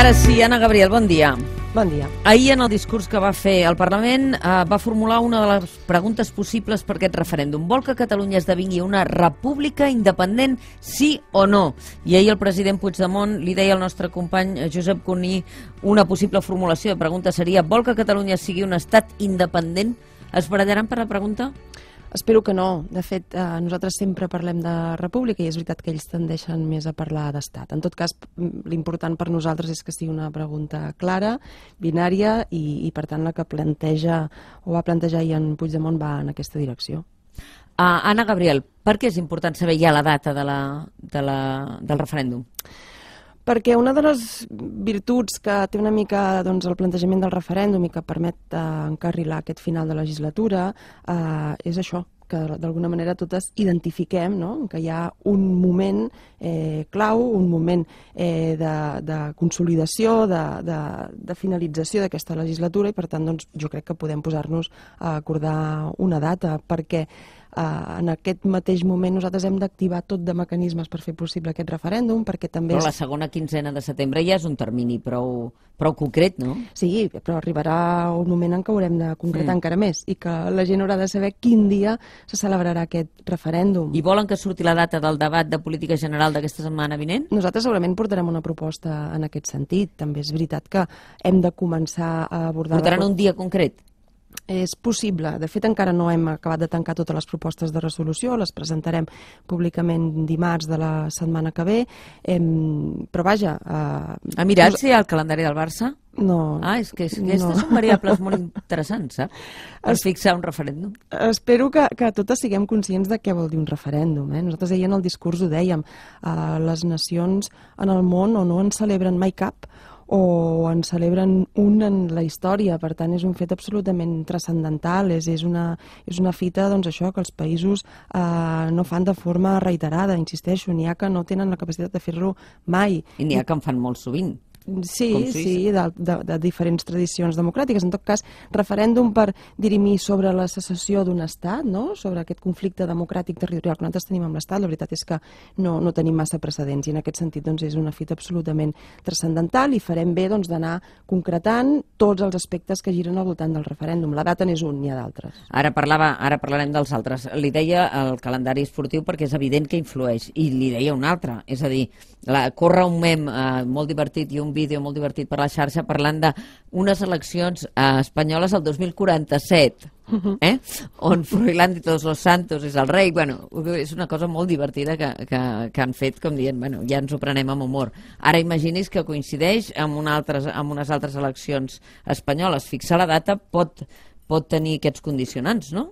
Ara sí, Anna Gabriel, bon dia. Bon dia. Ahir, en el discurs que va fer al Parlament, eh, va formular una de les preguntes possibles per aquest referèndum. Vol que Catalunya esdevingui una república independent, sí o no? I ahir el president Puigdemont li deia al nostre company eh, Josep Cuní una possible formulació de pregunta seria vol que Catalunya sigui un estat independent? Es barallaran per la pregunta? Espero que no. De fet, eh, nosaltres sempre parlem de república i és veritat que ells tendeixen més a parlar d'estat. En tot cas, mm, l'important per nosaltres és que sigui una pregunta clara, binària i, i per tant la que planteja o va plantejar i en Puigdemont va en aquesta direcció. Uh, Anna Gabriel, per què és important saber ja la data de la, de la, del referèndum? perquè una de les virtuts que té una mica doncs, el plantejament del referèndum i que permet eh, encarrilar aquest final de legislatura eh, és això, que d'alguna manera totes identifiquem no? que hi ha un moment eh, clau, un moment eh, de, de consolidació, de, de, de finalització d'aquesta legislatura i per tant doncs, jo crec que podem posar-nos a acordar una data perquè Eh, en aquest mateix moment nosaltres hem d'activar tot de mecanismes per fer possible aquest referèndum, perquè també... Però la segona quinzena de setembre ja és un termini prou, prou concret, no? Sí, però arribarà un moment en què haurem de concretar sí. Mm. encara més i que la gent haurà de saber quin dia se celebrarà aquest referèndum. I volen que surti la data del debat de política general d'aquesta setmana vinent? Nosaltres segurament portarem una proposta en aquest sentit. També és veritat que hem de començar a abordar... Portaran la... un dia concret? És possible. De fet, encara no hem acabat de tancar totes les propostes de resolució, les presentarem públicament dimarts de la setmana que ve, eh, però vaja... Eh, ha mirat si hi ha el calendari del Barça? No. Ah, és que, és aquestes no. són variables molt interessants, Eh? Per es, fixar un referèndum. Espero que, que totes siguem conscients de què vol dir un referèndum. Eh? Nosaltres ahir en el discurs ho dèiem, eh, les nacions en el món o no en celebren mai cap, o en celebren un en la història. Per tant, és un fet absolutament transcendental, és, és, una, és una fita doncs, això que els països eh, no fan de forma reiterada, insisteixo, n'hi ha que no tenen la capacitat de fer-lo mai. I n'hi ha que en fan molt sovint. Sí, Com sí, sí de, de, de diferents tradicions democràtiques. En tot cas, referèndum per dirimir sobre la secessió d'un estat, no? sobre aquest conflicte democràtic territorial que nosaltres tenim amb l'estat, la veritat és que no, no tenim massa precedents i en aquest sentit doncs, és una fita absolutament transcendental i farem bé doncs, d'anar doncs, concretant tots els aspectes que giren al voltant del referèndum. La data n'és un, n'hi ha d'altres. Ara, parlava, ara parlarem dels altres. Li deia el calendari esportiu perquè és evident que influeix i li deia un altre, és a dir, la, corre un mem eh, molt divertit i un un vídeo molt divertit per la xarxa parlant d'unes eleccions eh, espanyoles al 2047, uh -huh. eh? on Froilán i tots els santos és el rei. Bueno, és una cosa molt divertida que, que, que han fet, com dient, bueno, ja ens ho prenem amb humor. Ara imagini's que coincideix amb, una altres, amb unes altres eleccions espanyoles. Fixar la data pot, pot tenir aquests condicionants, no?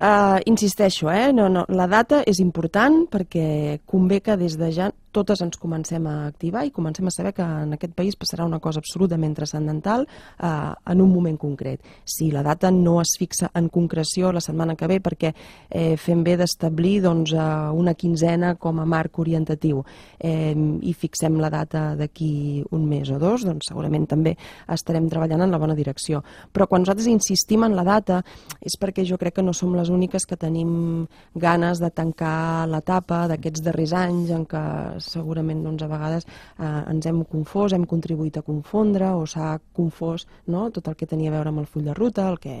Uh, insisteixo, eh? no, no, la data és important perquè convé que des de ja totes ens comencem a activar i comencem a saber que en aquest país passarà una cosa absolutament transcendental eh, en un moment concret. Si la data no es fixa en concreció la setmana que ve perquè eh, fem bé d'establir doncs, eh, una quinzena com a marc orientatiu eh, i fixem la data d'aquí un mes o dos, doncs segurament també estarem treballant en la bona direcció. Però quan nosaltres insistim en la data és perquè jo crec que no som les úniques que tenim ganes de tancar l'etapa d'aquests darrers anys en què segurament doncs, a vegades eh, ens hem confós, hem contribuït a confondre o s'ha confós no? tot el que tenia a veure amb el full de ruta, el que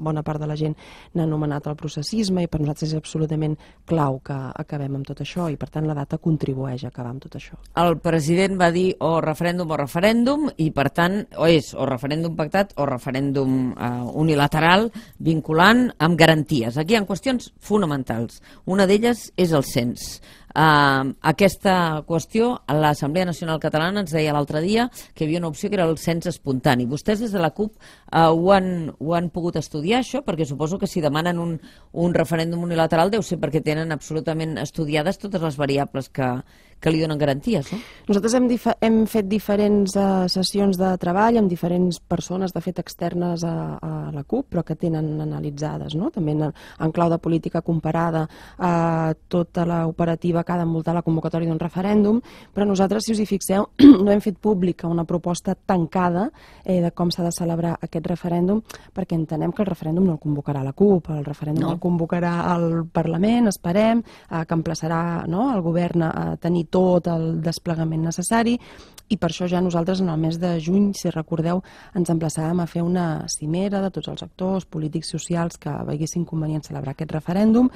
bona part de la gent n'ha anomenat el processisme i per nosaltres és absolutament clau que acabem amb tot això i per tant la data contribueix a acabar amb tot això. El president va dir o referèndum o referèndum i per tant o és o referèndum pactat o referèndum eh, unilateral vinculant amb garanties. Aquí hi ha qüestions fonamentals. Una d'elles és el cens. Uh, aquesta qüestió, l'Assemblea Nacional Catalana ens deia l'altre dia que hi havia una opció que era el cens espontani. Vostès des de la CUP uh, ho, han, ho han pogut estudiar, això? Perquè suposo que si demanen un, un referèndum unilateral deu ser perquè tenen absolutament estudiades totes les variables que, que li donen garanties, no? Nosaltres hem, hem fet diferents uh, sessions de treball amb diferents persones, de fet, externes a, a la CUP, però que tenen analitzades, no? També en, en clau de política comparada a uh, tota l'operativa que ha d'envoltar la convocatòria d'un referèndum, però nosaltres, si us hi fixeu, no hem fet pública una proposta tancada eh, de com s'ha de celebrar aquest referèndum, perquè entenem que el referèndum no el convocarà la CUP, el referèndum no. el convocarà el Parlament, esperem, eh, que emplaçarà no, el govern a tenir tot el desplegament necessari i per això ja nosaltres en el mes de juny, si recordeu, ens emplaçàvem a fer una cimera de tots els actors polítics socials que veiessin convenient celebrar aquest referèndum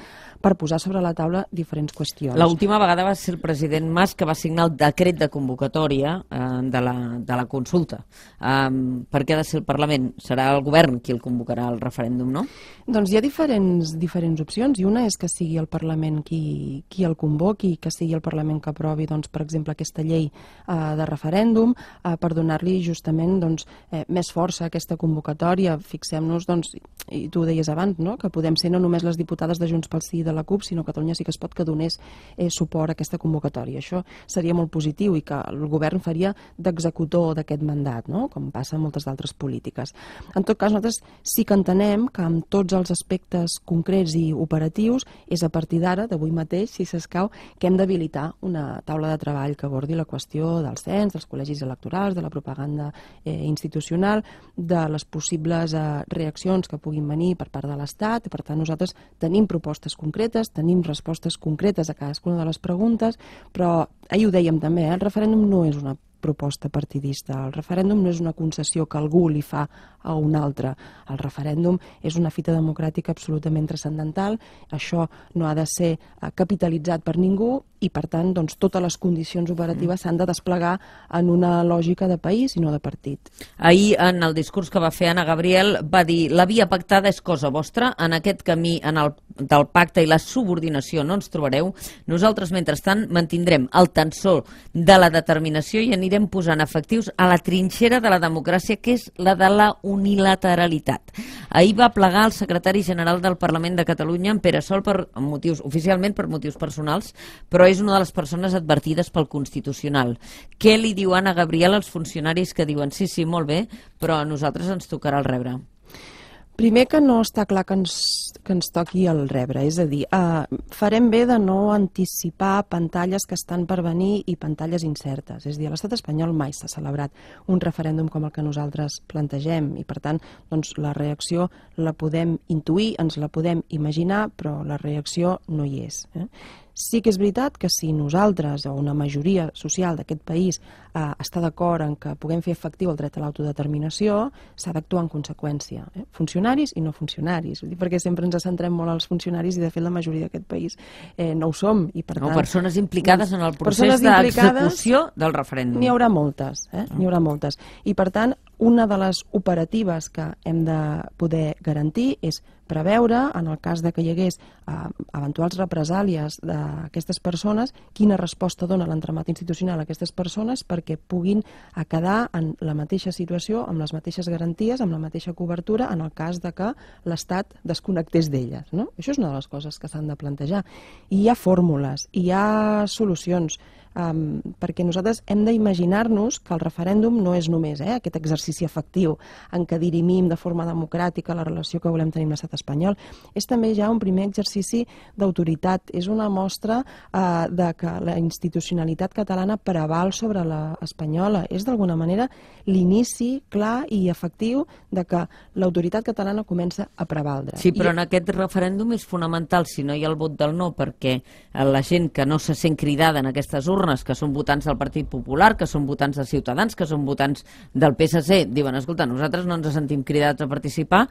per posar sobre la taula diferents qüestions. L'última vegada va ser el president Mas que va signar el decret de convocatòria eh, de, la, de la consulta. Um, eh, per què ha de ser el Parlament? Serà el govern qui el convocarà al referèndum, no? Doncs hi ha diferents, diferents opcions i una és que sigui el Parlament qui, qui el convoqui, que sigui el Parlament que s'aprovi, doncs, per exemple, aquesta llei eh, de referèndum, eh, per donar-li justament doncs, eh, més força a aquesta convocatòria. Fixem-nos, doncs, i tu ho deies abans, no? que podem ser no només les diputades de Junts pel Sí i de la CUP, sinó Catalunya sí que es pot que donés eh, suport a aquesta convocatòria. Això seria molt positiu i que el govern faria d'executor d'aquest mandat, no? com passa en moltes d'altres polítiques. En tot cas, nosaltres sí que entenem que amb tots els aspectes concrets i operatius és a partir d'ara, d'avui mateix, si s'escau, que hem d'habilitar una taula de treball que abordi la qüestió dels cens, dels col·legis electorals, de la propaganda eh, institucional, de les possibles eh, reaccions que puguin venir per part de l'Estat. Per tant, nosaltres tenim propostes concretes, tenim respostes concretes a cadascuna de les preguntes, però ahir ho dèiem també, eh, el referèndum no és una proposta partidista. El referèndum no és una concessió que algú li fa a un altre. El referèndum és una fita democràtica absolutament transcendental. Això no ha de ser eh, capitalitzat per ningú i, per tant, doncs, totes les condicions operatives s'han de desplegar en una lògica de país i no de partit. Ahir, en el discurs que va fer Anna Gabriel, va dir la via pactada és cosa vostra, en aquest camí en el, del pacte i la subordinació no ens trobareu. Nosaltres, mentrestant, mantindrem el tensor de la determinació i anirem anirem posant efectius a la trinxera de la democràcia, que és la de la unilateralitat. Ahir va plegar el secretari general del Parlament de Catalunya, en Pere Sol, per motius, oficialment per motius personals, però és una de les persones advertides pel Constitucional. Què li diuen a Gabriel els funcionaris que diuen sí, sí, molt bé, però a nosaltres ens tocarà el rebre? Primer que no està clar que ens, que ens toqui el rebre, és a dir, eh, farem bé de no anticipar pantalles que estan per venir i pantalles incertes. És a dir, a l'estat espanyol mai s'ha celebrat un referèndum com el que nosaltres plantegem i, per tant, doncs, la reacció la podem intuir, ens la podem imaginar, però la reacció no hi és. Eh? Sí que és veritat que si nosaltres o una majoria social d'aquest país eh, està d'acord en que puguem fer efectiu el dret a l'autodeterminació, s'ha d'actuar en conseqüència. Eh? Funcionaris i no funcionaris, vull dir, perquè sempre ens centrem molt als funcionaris i de fet la majoria d'aquest país eh, no ho som. I per no, tant, persones implicades doncs, en el procés d'execució del referèndum. N'hi haurà moltes, eh? Ah, n'hi haurà moltes. I per tant, una de les operatives que hem de poder garantir és preveure, en el cas de que hi hagués eh, eventuals represàlies d'aquestes persones, quina resposta dona l'entramat institucional a aquestes persones perquè puguin quedar en la mateixa situació, amb les mateixes garanties, amb la mateixa cobertura, en el cas de que l'Estat desconnectés d'elles. No? Això és una de les coses que s'han de plantejar. I hi ha fórmules, hi ha solucions um, perquè nosaltres hem d'imaginar-nos que el referèndum no és només eh, aquest exercici efectiu en què dirimim de forma democràtica la relació que volem tenir amb l'estat espanyol, és també ja un primer exercici d'autoritat, és una mostra eh, de que la institucionalitat catalana preval sobre la espanyola, és d'alguna manera l'inici clar i efectiu de que l'autoritat catalana comença a prevaldre. Sí, però I... en aquest referèndum és fonamental si no hi ha el vot del no, perquè la gent que no se sent cridada en aquestes urnes urnes, que són votants del Partit Popular, que són votants de Ciutadans, que són votants del PSC, diuen, escolta, nosaltres no ens sentim cridats a participar,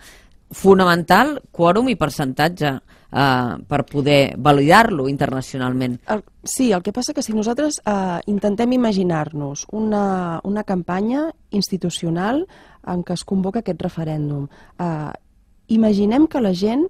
fonamental quòrum i percentatge eh, per poder validar-lo internacionalment. El, sí, el que passa que si nosaltres eh, intentem imaginar-nos una, una campanya institucional en què es convoca aquest referèndum, eh, imaginem que la gent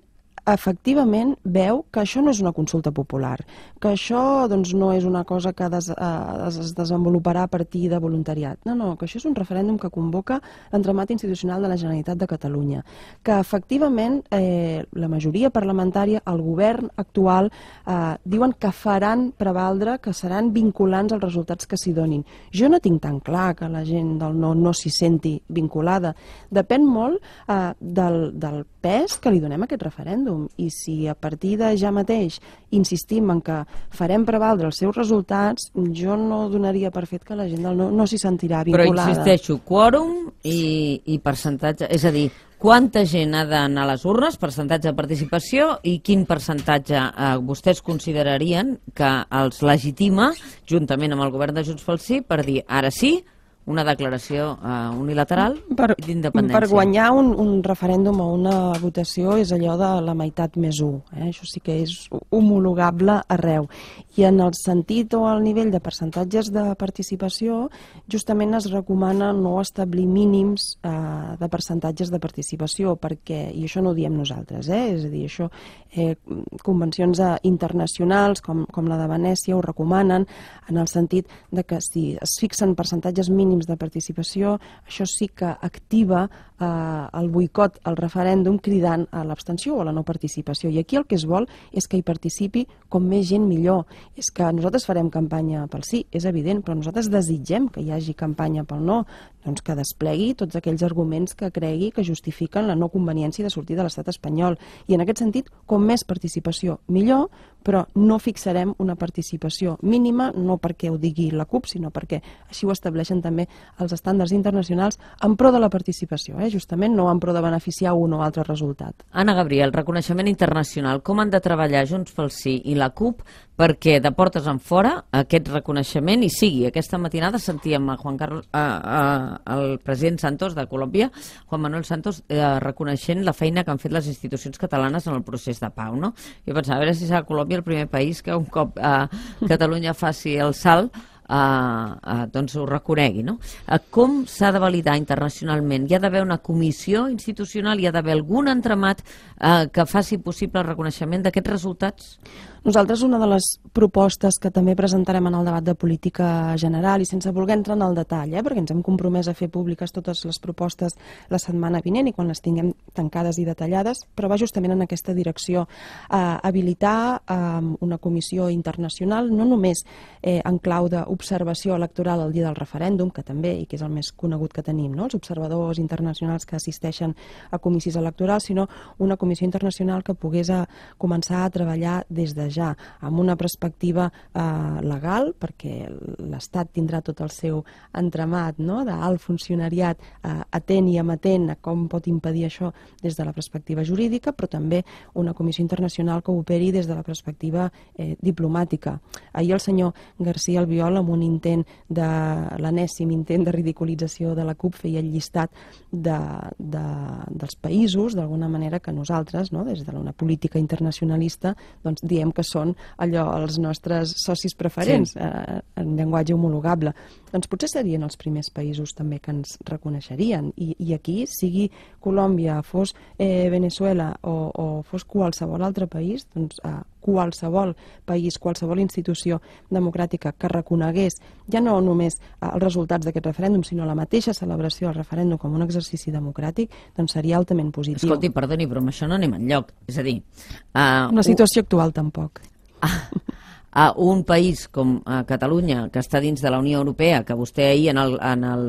efectivament veu que això no és una consulta popular, que això doncs, no és una cosa que des, eh, es desenvoluparà a partir de voluntariat. No, no, que això és un referèndum que convoca l'entramat institucional de la Generalitat de Catalunya, que efectivament eh, la majoria parlamentària, el govern actual, eh, diuen que faran prevaldre, que seran vinculants els resultats que s'hi donin. Jo no tinc tan clar que la gent del no no s'hi senti vinculada. Depèn molt eh, del, del pes que li donem a aquest referèndum referèndum i si a partir de ja mateix insistim en que farem prevaldre els seus resultats, jo no donaria per fet que la gent del no, no s'hi sentirà vinculada. Però insisteixo, quòrum i, i percentatge, és a dir, quanta gent ha d'anar a les urnes, percentatge de participació i quin percentatge eh, vostès considerarien que els legitima, juntament amb el govern de Junts pel Sí, per dir ara sí, una declaració eh, unilateral d'independència. Per guanyar un, un referèndum o una votació és allò de la meitat més un. Eh? Això sí que és homologable arreu. I en el sentit o al nivell de percentatges de participació, justament es recomana no establir mínims eh, de percentatges de participació, perquè, i això no ho diem nosaltres, eh? és a dir, això eh, convencions eh, internacionals com, com la de Venècia ho recomanen en el sentit de que si es fixen percentatges mínims mínims de participació, això sí que activa eh, el boicot al referèndum cridant a l'abstenció o a la no participació. I aquí el que es vol és que hi participi com més gent millor. És que nosaltres farem campanya pel sí, és evident, però nosaltres desitgem que hi hagi campanya pel no, doncs que desplegui tots aquells arguments que cregui que justifiquen la no conveniència de sortir de l'estat espanyol. I en aquest sentit, com més participació, millor, però no fixarem una participació mínima, no perquè ho digui la CUP, sinó perquè així ho estableixen també també estàndards internacionals en pro de la participació, eh? justament no en pro de beneficiar un o altre resultat. Anna Gabriel, reconeixement internacional, com han de treballar Junts pel Sí i la CUP perquè de portes en fora aquest reconeixement i sigui. Aquesta matinada sentíem a Juan Carlos, a, a, el president Santos de Colòmbia, Juan Manuel Santos, eh, reconeixent la feina que han fet les institucions catalanes en el procés de pau. No? Jo pensava, a veure si serà Colòmbia el primer país que un cop eh, Catalunya faci el salt uh, uh, doncs ho reconegui. No? Uh, com s'ha de validar internacionalment? Hi ha d'haver una comissió institucional, hi ha d'haver algun entramat eh, que faci possible el reconeixement d'aquests resultats? Nosaltres una de les propostes que també presentarem en el debat de política general i sense voler entrar en el detall, eh, perquè ens hem compromès a fer públiques totes les propostes la setmana vinent i quan les tinguem tancades i detallades, però va justament en aquesta direcció, eh, habilitar eh, una comissió internacional no només eh, en clau d'observació observació electoral el dia del referèndum, que també, i que és el més conegut que tenim, no? els observadors internacionals que assisteixen a comissis electorals, sinó una comissió internacional que pogués a començar a treballar des de ja, amb una perspectiva eh, legal, perquè l'Estat tindrà tot el seu entramat no? d'alt funcionariat eh, atent i amatent a com pot impedir això des de la perspectiva jurídica, però també una comissió internacional que operi des de la perspectiva eh, diplomàtica. Ahir el senyor García Albiol, amb un intent de l'anèssim intent de ridiculització de la CUP feia el llistat de, de, dels països, d'alguna manera que nosaltres, no, des d'una una política internacionalista, doncs diem que són allò els nostres socis preferents, sí. eh, en llenguatge homologable. Doncs potser serien els primers països també que ens reconeixerien. I, i aquí, sigui Colòmbia, fos eh, Venezuela o, o fos qualsevol altre país, doncs eh, qualsevol país, qualsevol institució democràtica que reconegués ja no només eh, els resultats d'aquest referèndum, sinó la mateixa celebració del referèndum com un exercici democràtic, doncs seria altament positiu. Escolti, perdoni, però amb això no anem enlloc. És a dir... Uh, eh, la situació actual tampoc. a un país com a Catalunya, que està dins de la Unió Europea, que vostè ahir en el, en el,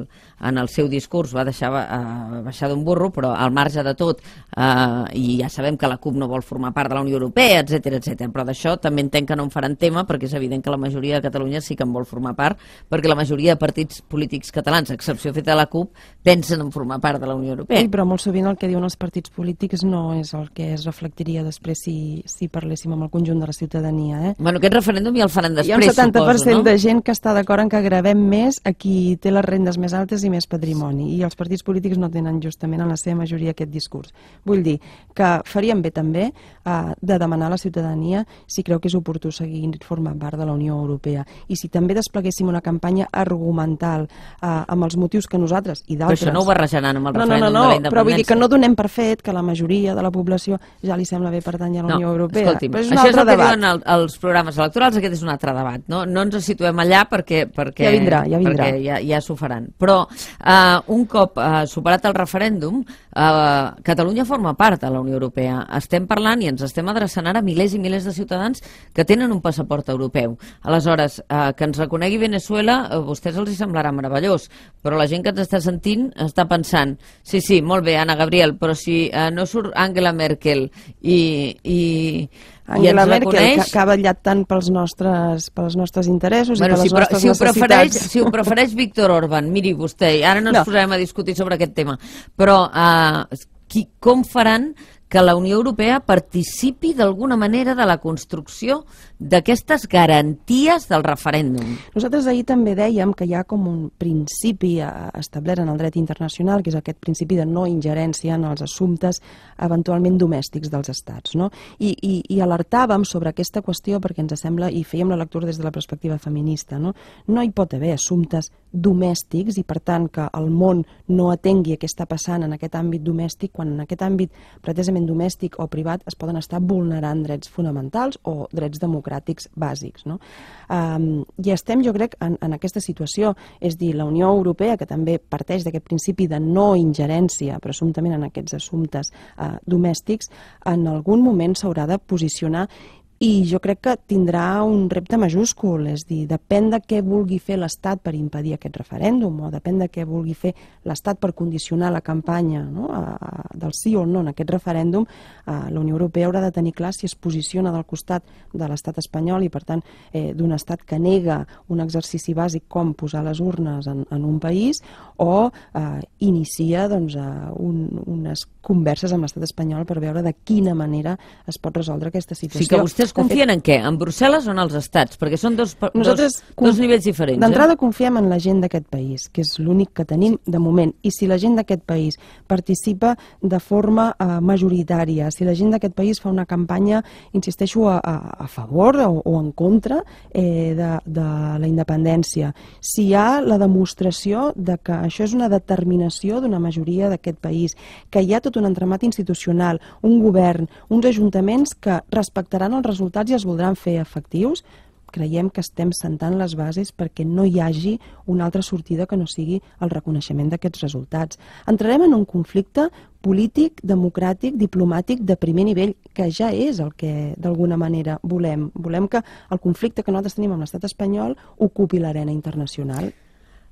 en el seu discurs va deixar uh, baixar d'un burro, però al marge de tot, uh, i ja sabem que la CUP no vol formar part de la Unió Europea, etc etc. però d'això també entenc que no en faran tema, perquè és evident que la majoria de Catalunya sí que en vol formar part, perquè la majoria de partits polítics catalans, a excepció feta de la CUP, pensen en formar part de la Unió Europea. Sí, però molt sovint el que diuen els partits polítics no és el que es reflectiria després si, si parléssim amb el conjunt de la ciutadania. Eh? Bueno, aquest referèndum referèndum i el faran després, Hi ha un 70% suposo, no? de gent que està d'acord en que gravem més a qui té les rendes més altes i més patrimoni, i els partits polítics no tenen justament en la seva majoria aquest discurs. Vull dir que faríem bé també eh, de demanar a la ciutadania si creu que és oportú seguir formant part de la Unió Europea, i si també despleguéssim una campanya argumental eh, amb els motius que nosaltres i d'altres... Però això no ho barrejaran amb el referèndum no, no, no, no, de la independència. Però vull dir que no donem per fet que la majoria de la població ja li sembla bé pertany a la no, Unió Europea. Escolti'm, però és un això és el debat. que diuen els programes electorals electorals aquest és un altre debat, no? No ens situem allà perquè... perquè ja vindrà, ja vindrà. Perquè ja, ja s'ho faran. Però eh, un cop eh, superat el referèndum, eh, Catalunya forma part de la Unió Europea. Estem parlant i ens estem adreçant ara a milers i milers de ciutadans que tenen un passaport europeu. Aleshores, eh, que ens reconegui Venezuela, eh, a vostès els hi semblarà meravellós, però la gent que ens està sentint està pensant, sí, sí, molt bé, Anna Gabriel, però si eh, no surt Angela Merkel i, i Angela I Merkel, reconeix... que ha vetllat tant pels nostres, pels nostres interessos bueno, i per si, les nostres si ho necessitats. Prefereix, si ho prefereix Víctor Orban, miri vostè, ara no, no ens posarem a discutir sobre aquest tema, però uh, qui, com faran que la Unió Europea participi d'alguna manera de la construcció d'aquestes garanties del referèndum. Nosaltres ahir també dèiem que hi ha com un principi eh, establert en el dret internacional, que és aquest principi de no ingerència en els assumptes eventualment domèstics dels estats. No? I, i, I alertàvem sobre aquesta qüestió perquè ens sembla, i fèiem la lectura des de la perspectiva feminista, no, no hi pot haver assumptes domèstics i per tant que el món no atengui què està passant en aquest àmbit domèstic quan en aquest àmbit pretesament tractament domèstic o privat es poden estar vulnerant drets fonamentals o drets democràtics bàsics. No? Um, I estem, jo crec, en, en aquesta situació. És dir, la Unió Europea, que també parteix d'aquest principi de no ingerència, presumptament en aquests assumptes uh, domèstics, en algun moment s'haurà de posicionar i jo crec que tindrà un repte majúscul, és dir, depèn de què vulgui fer l'Estat per impedir aquest referèndum o depèn de què vulgui fer l'Estat per condicionar la campanya no, a, a, del sí o no en aquest referèndum, a, la Unió Europea haurà de tenir clar si es posiciona del costat de l'Estat espanyol i, per tant, eh, d'un Estat que nega un exercici bàsic com posar les urnes en, en un país o eh, inicia doncs, un, unes converses amb l'Estat espanyol per veure de quina manera es pot resoldre aquesta situació. Sí que vostè Vostès confien fet... en què? En Brussel·les o en els estats? Perquè són dos, Nosaltres dos, conf... dos nivells diferents. Eh? D'entrada eh? confiem en la gent d'aquest país, que és l'únic que tenim de moment. I si la gent d'aquest país participa de forma eh, majoritària, si la gent d'aquest país fa una campanya, insisteixo, a, a, a favor o, o en contra eh, de, de la independència, si hi ha la demostració de que això és una determinació d'una majoria d'aquest país, que hi ha tot un entramat institucional, un govern, uns ajuntaments que respectaran els resultats i es voldran fer efectius, creiem que estem sentant les bases perquè no hi hagi una altra sortida que no sigui el reconeixement d'aquests resultats. Entrarem en un conflicte polític, democràtic, diplomàtic de primer nivell, que ja és el que d'alguna manera volem. Volem que el conflicte que nosaltres tenim amb l'estat espanyol ocupi l'arena internacional.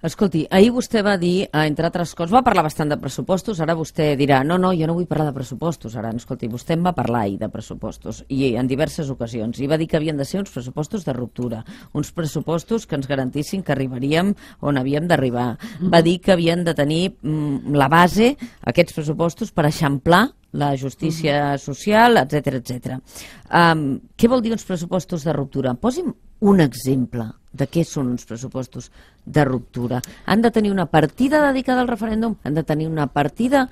Escolti, ahir vostè va dir, eh, entre altres coses, va parlar bastant de pressupostos, ara vostè dirà, no, no, jo no vull parlar de pressupostos, ara, escolti, vostè em va parlar ahir de pressupostos, i en diverses ocasions, i va dir que havien de ser uns pressupostos de ruptura, uns pressupostos que ens garantissin que arribaríem on havíem d'arribar. Mm-hmm. Va dir que havien de tenir mm, la base, aquests pressupostos, per eixamplar la justícia mm-hmm. social, etc etc. Um, què vol dir uns pressupostos de ruptura? Posi'm un exemple de què són uns pressupostos de ruptura. Han de tenir una partida dedicada al referèndum, han de tenir una partida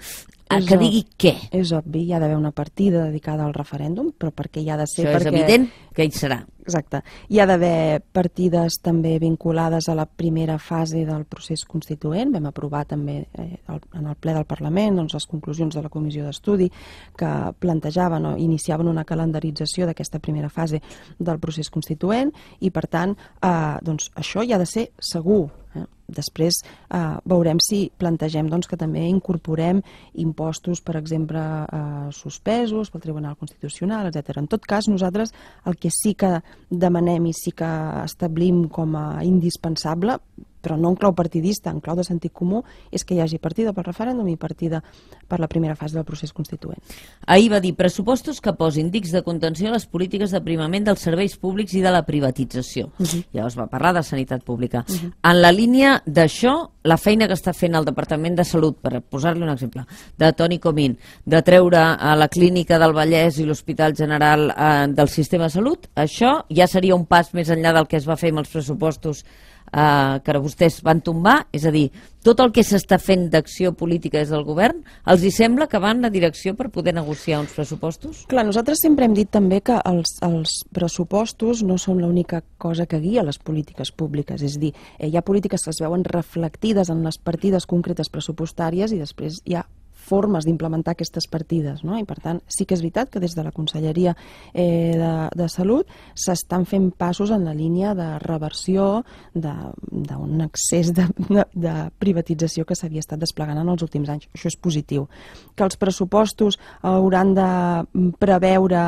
és que digui què. És obvi, hi ha d'haver una partida dedicada al referèndum, però perquè hi ha de ser... Això perquè... és evident que hi serà. Exacte. Hi ha d'haver partides també vinculades a la primera fase del procés constituent. Vam aprovar també eh, en el ple del Parlament doncs, les conclusions de la comissió d'estudi que plantejaven o iniciaven una calendarització d'aquesta primera fase del procés constituent i, per tant, eh, doncs, això ja ha de ser segur. Eh? Després eh, veurem si plantegem doncs, que també incorporem impostos, per exemple, eh, suspesos pel Tribunal Constitucional, etc. En tot cas, nosaltres el que sí que demanem i sí que establim com a indispensable però no en clau partidista, en clau de sentit comú, és que hi hagi partida pel referèndum i partida per la primera fase del procés constituent. Ahir va dir pressupostos que posin dics de contenció a les polítiques d'aprimament dels serveis públics i de la privatització. Uh -huh. Llavors va parlar de sanitat pública. Uh mhm. -huh. En la línia d'això, la feina que està fent el Departament de Salut, per posar-li un exemple, de Toni Comín, de treure a la clínica del Vallès i l'Hospital General eh, del Sistema de Salut, això ja seria un pas més enllà del que es va fer amb els pressupostos eh, que ara vostès van tombar, és a dir, tot el que s'està fent d'acció política des del govern, els hi sembla que van a direcció per poder negociar uns pressupostos? Clar, nosaltres sempre hem dit també que els, els pressupostos no són l'única cosa que guia les polítiques públiques, és dir, eh, hi ha polítiques que es veuen reflectides en les partides concretes pressupostàries i després hi ha formes d'implementar aquestes partides. No? I per tant, sí que és veritat que des de la Conselleria eh, de, de Salut s'estan fent passos en la línia de reversió d'un excés de, de, de privatització que s'havia estat desplegant en els últims anys. Això és positiu. Que els pressupostos hauran de preveure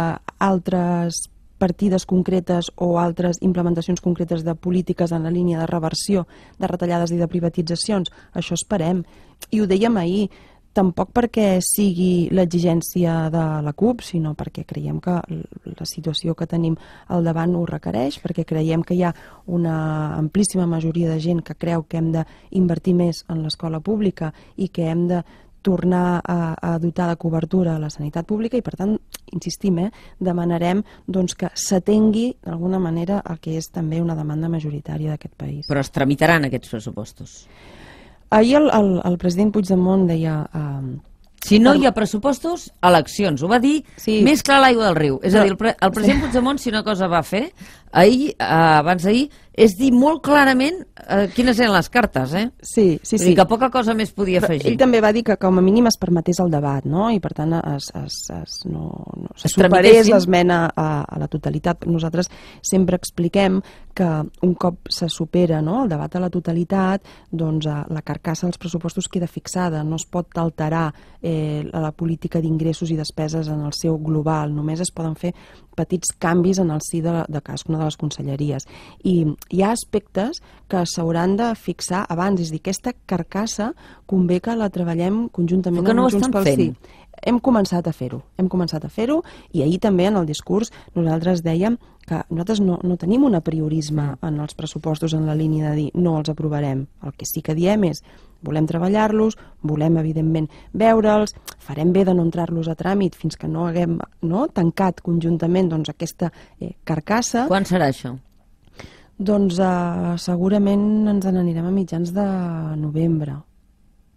altres partides concretes o altres implementacions concretes de polítiques en la línia de reversió, de retallades i de privatitzacions. Això esperem. I ho dèiem ahir, tampoc perquè sigui l'exigència de la CUP, sinó perquè creiem que la situació que tenim al davant ho requereix, perquè creiem que hi ha una amplíssima majoria de gent que creu que hem d'invertir més en l'escola pública i que hem de tornar a, a dotar de cobertura a la sanitat pública i, per tant, insistim, eh, demanarem doncs, que s'atengui d'alguna manera el que és també una demanda majoritària d'aquest país. Però es tramitaran aquests pressupostos? ahir el, el, el president Puigdemont deia... Eh, si no hi ha pressupostos, eleccions. Ho va dir sí. més clar l'aigua del riu. És Però, a dir, el, pre el president sí. Puigdemont, si una cosa va fer, ahir, eh, abans d'ahir, és dir molt clarament eh, quines eren les cartes, eh? Sí, sí, sí. I que poca cosa més podia Però afegir. Ell també va dir que com a mínim es permetés el debat, no? I per tant es, es, es, no, no, se es superés l'esmena a, a la totalitat. Nosaltres sempre expliquem que un cop se supera no, el debat a la totalitat, doncs eh, la carcassa dels pressupostos queda fixada, no es pot alterar eh, la política d'ingressos i despeses en el seu global, només es poden fer petits canvis en el si de, de cadascuna de les conselleries. I hi ha aspectes que s'hauran de fixar abans, és a dir, aquesta carcassa convé que la treballem conjuntament que no amb Junts pel fent. Sí. Hem començat a fer-ho, hem començat a fer-ho i ahir també en el discurs nosaltres dèiem que nosaltres no, no tenim un apriorisme en els pressupostos en la línia de dir no els aprovarem. El que sí que diem és volem treballar-los, volem evidentment veure'ls, farem bé de no entrar-los a tràmit fins que no haguem no, tancat conjuntament doncs, aquesta eh, carcassa. Quan serà això? Doncs uh, segurament ens n'anirem a mitjans de novembre.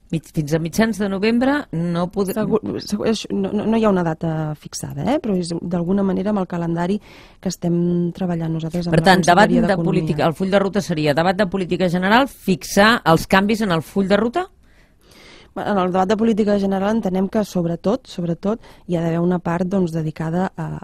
Fins a mitjans de novembre no podem... Segur, segur, no, no hi ha una data fixada, eh? però és d'alguna manera amb el calendari que estem treballant nosaltres. Per tant, debat de política, el full de ruta seria debat de política general, fixar els canvis en el full de ruta? En el debat de política general entenem que sobretot, sobretot hi ha d'haver una part doncs, dedicada a,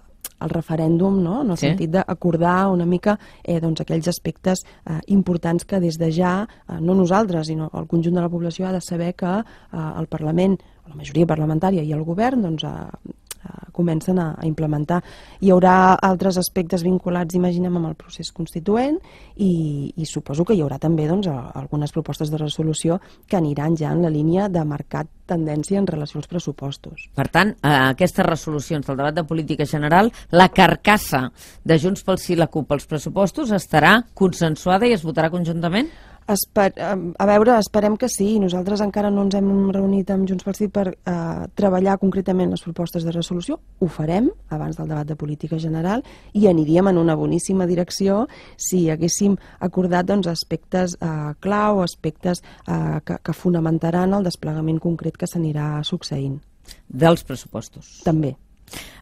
el referèndum, no? en el sí. sentit d'acordar una mica eh, doncs, aquells aspectes eh, importants que des de ja, eh, no nosaltres, sinó el conjunt de la població ha de saber que eh, el Parlament la majoria parlamentària i el govern doncs, eh, Eh, comencen a, a implementar. Hi haurà altres aspectes vinculats, imaginem, amb el procés constituent i, i suposo que hi haurà també doncs, algunes propostes de resolució que aniran ja en la línia de marcat tendència en relació als pressupostos. Per tant, eh, aquestes resolucions del debat de política general, la carcassa de Junts pel Sí i la CUP als pressupostos estarà consensuada i es votarà conjuntament? Esper a veure, esperem que sí. Nosaltres encara no ens hem reunit amb Junts per Sí per eh, treballar concretament les propostes de resolució. Ho farem abans del debat de política general i aniríem en una boníssima direcció si haguéssim acordat doncs, aspectes eh, clau, aspectes eh, que, que fonamentaran el desplegament concret que s'anirà succeint. Dels pressupostos. També.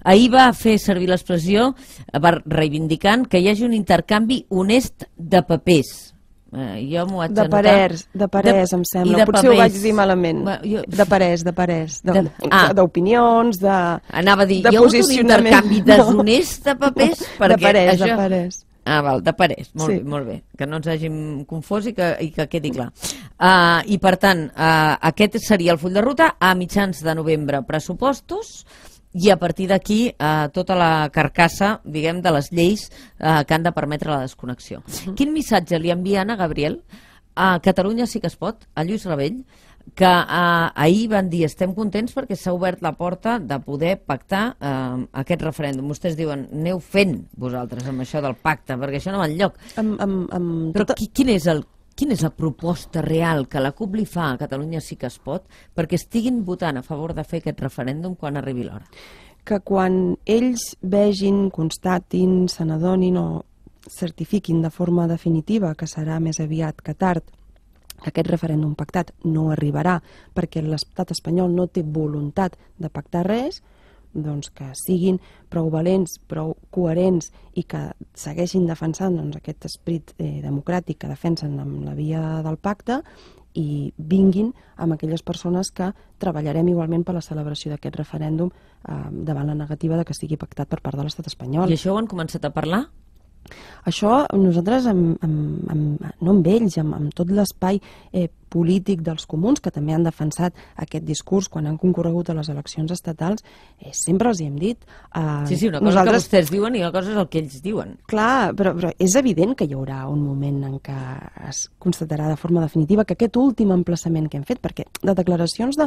Ahir va fer servir l'expressió reivindicant que hi hagi un intercanvi honest de papers Eh, jo m'ho vaig de parers, de parers, de, em sembla. De Potser papers. ho vaig dir malament. Bueno, jo... De parers, de parers. D'opinions, de, ah. de, Anava a dir, de jo posicionament. Jo intercanvi deshonest de papers, no. perquè de parers, això... De parers. Ah, val, de parers, molt, sí. bé, molt bé, que no ens hàgim confós i que, i que quedi clar. Uh, I per tant, uh, aquest seria el full de ruta a mitjans de novembre, pressupostos, i a partir d'aquí eh, tota la carcassa, diguem, de les lleis eh, que han de permetre la desconnexió. Mm. Quin missatge li envien a Gabriel? A Catalunya sí que es pot, a Lluís Rebell, que eh, ahir van dir estem contents perquè s'ha obert la porta de poder pactar eh, aquest referèndum. Vostès diuen, aneu fent vosaltres amb això del pacte, perquè això no va enlloc. Am, am, am, Però tota... quin és el quina és la proposta real que la CUP li fa a Catalunya sí que es pot perquè estiguin votant a favor de fer aquest referèndum quan arribi l'hora? Que quan ells vegin, constatin, se n'adonin o certifiquin de forma definitiva, que serà més aviat que tard, que aquest referèndum pactat no arribarà perquè l'estat espanyol no té voluntat de pactar res, doncs, que siguin prou valents, prou coherents i que segueixin defensant doncs, aquest esperit eh, democràtic que defensen amb la via del pacte i vinguin amb aquelles persones que treballarem igualment per la celebració d'aquest referèndum eh, davant la negativa de que sigui pactat per part de l'estat espanyol. I això ho han començat a parlar? Això nosaltres, amb, amb, amb, no amb ells, amb, amb tot l'espai eh, polític dels comuns, que també han defensat aquest discurs quan han concorregut a les eleccions estatals, eh, sempre els hi hem dit... Eh, sí, sí, una cosa nosaltres... que vostès diuen i una cosa és el que ells diuen. Clar, però, però és evident que hi haurà un moment en què es constatarà de forma definitiva que aquest últim emplaçament que hem fet, perquè de declaracions de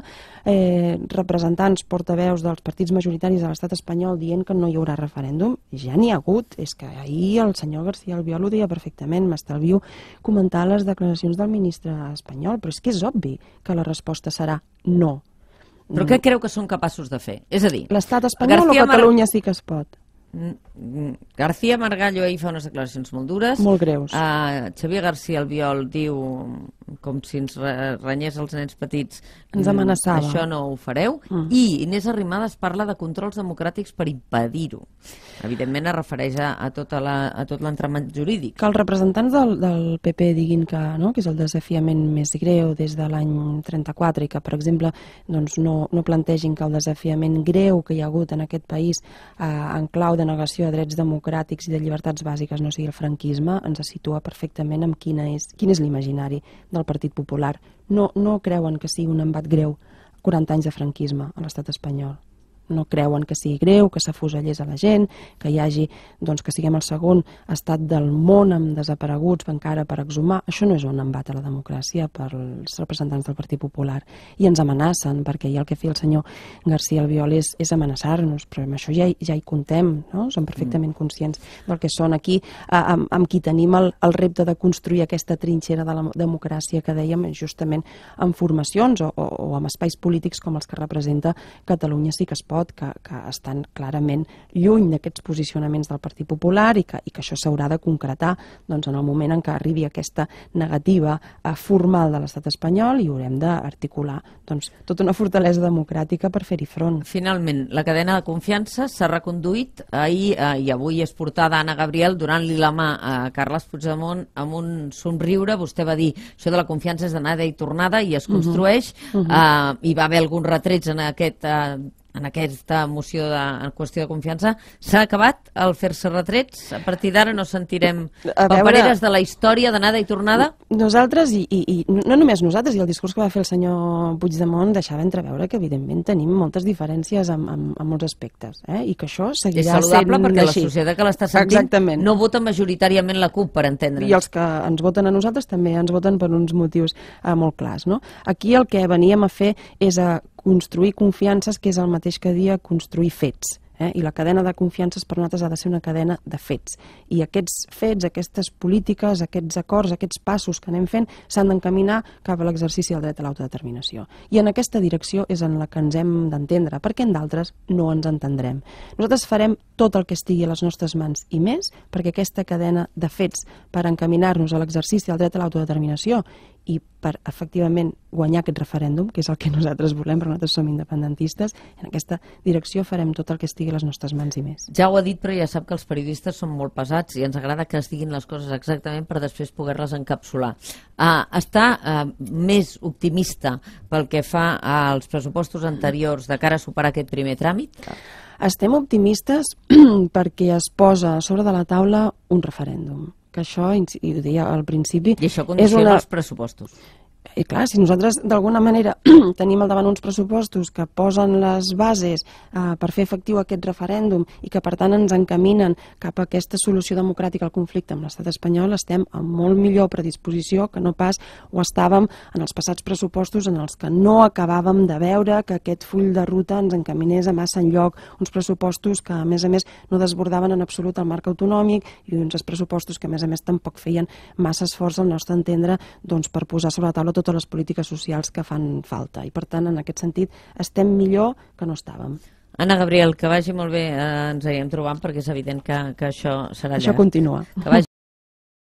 eh, representants, portaveus dels partits majoritaris de l'estat espanyol dient que no hi haurà referèndum, ja n'hi ha hagut. És que ahir el senyor García Albiol ho deia perfectament, m'estalvio comentar les declaracions del ministre espanyol molt, però és que és obvi que la resposta serà no. Però què creu que són capaços de fer? És a dir... L'estat espanyol García o Catalunya Mar... sí que es pot? Mm. García Margallo ahir fa unes declaracions molt dures. Molt greus. Uh, Xavier García Albiol diu, com si ens renyés els nens petits, ens mm, amenaçava. això no ho fareu. Mm. I Inés Arrimadas parla de controls democràtics per impedir-ho. Evidentment es refereix a, tota la, a tot l'entremat jurídic. Que els representants del, del PP diguin que, no, que és el desafiament més greu des de l'any 34 i que, per exemple, doncs no, no plantegin que el desafiament greu que hi ha hagut en aquest país eh, en clau de negació de drets democràtics i de llibertats bàsiques, no o sigui el franquisme, ens situa perfectament amb quina és, quin és l'imaginari del Partit Popular. No, no creuen que sigui un embat greu 40 anys de franquisme a l'estat espanyol no creuen que sigui greu, que s'afusellés a la gent, que hi hagi, doncs, que siguem el segon estat del món amb desapareguts encara per exhumar. Això no és un embat a la democràcia pels representants del Partit Popular. I ens amenacen, perquè ja el que feia el senyor García Albiol és, és amenaçar-nos, però amb això ja, ja hi contem, no? Som perfectament mm. conscients del que són aquí, amb, amb qui tenim el, el repte de construir aquesta trinxera de la democràcia que dèiem justament en formacions o, o, o amb espais polítics com els que representa Catalunya sí que es pot Sot que, que estan clarament lluny d'aquests posicionaments del Partit Popular i que, i que això s'haurà de concretar doncs, en el moment en què arribi aquesta negativa eh, formal de l'estat espanyol i haurem d'articular doncs, tota una fortalesa democràtica per fer-hi front. Finalment, la cadena de confiança s'ha reconduït ahir eh, i avui és portada Anna Gabriel donant-li la mà a Carles Puigdemont amb un somriure. Vostè va dir això de la confiança és d'anada i tornada i es mhm. construeix. Uh -huh. Uh -huh. eh, hi va haver alguns retrets en aquest eh, en aquesta moció de, en qüestió de confiança, s'ha acabat el fer-se retrets? A partir d'ara no sentirem veure, papereres de la història d'anada i tornada? Nosaltres, i, i, i no només nosaltres, i el discurs que va fer el senyor Puigdemont deixava entreveure que, evidentment, tenim moltes diferències en, en, en molts aspectes, eh? i que això seguirà sent així. És saludable perquè així. la societat que l'està sentint Exactament. no vota majoritàriament la CUP, per entendre'ns. I els que ens voten a nosaltres també ens voten per uns motius eh, molt clars. No? Aquí el que veníem a fer és a construir confiances, que és el mateix que dia construir fets. Eh? I la cadena de confiances per nosaltres ha de ser una cadena de fets. I aquests fets, aquestes polítiques, aquests acords, aquests passos que anem fent s'han d'encaminar cap a l'exercici del dret a l'autodeterminació. I en aquesta direcció és en la que ens hem d'entendre, perquè en d'altres no ens entendrem. Nosaltres farem tot el que estigui a les nostres mans i més perquè aquesta cadena de fets per encaminar-nos a l'exercici del dret a l'autodeterminació i per efectivament guanyar aquest referèndum, que és el que nosaltres volem, però nosaltres som independentistes, en aquesta direcció farem tot el que estigui a les nostres mans i més. Ja ho ha dit, però ja sap que els periodistes són molt pesats i ens agrada que estiguin les coses exactament per després poder-les encapsular. Uh, està uh, més optimista pel que fa als pressupostos anteriors de cara a superar aquest primer tràmit? Estem optimistes perquè es posa sobre de la taula un referèndum que això, i ho deia al principi... I això condiciona una... els pressupostos. I clar, si nosaltres d'alguna manera tenim al davant uns pressupostos que posen les bases eh, per fer efectiu aquest referèndum i que per tant ens encaminen cap a aquesta solució democràtica al conflicte amb l'estat espanyol, estem amb molt millor predisposició que no pas ho estàvem en els passats pressupostos en els que no acabàvem de veure que aquest full de ruta ens encaminés a massa enlloc, uns pressupostos que a més a més no desbordaven en absolut el marc autonòmic i uns pressupostos que a més a més tampoc feien massa esforç al nostre entendre doncs, per posar sobre la taula totes les polítiques socials que fan falta. I, per tant, en aquest sentit, estem millor que no estàvem. Anna Gabriel, que vagi molt bé, eh, ens anirem trobant perquè és evident que, que això serà això llarg. Això continua. Que vagi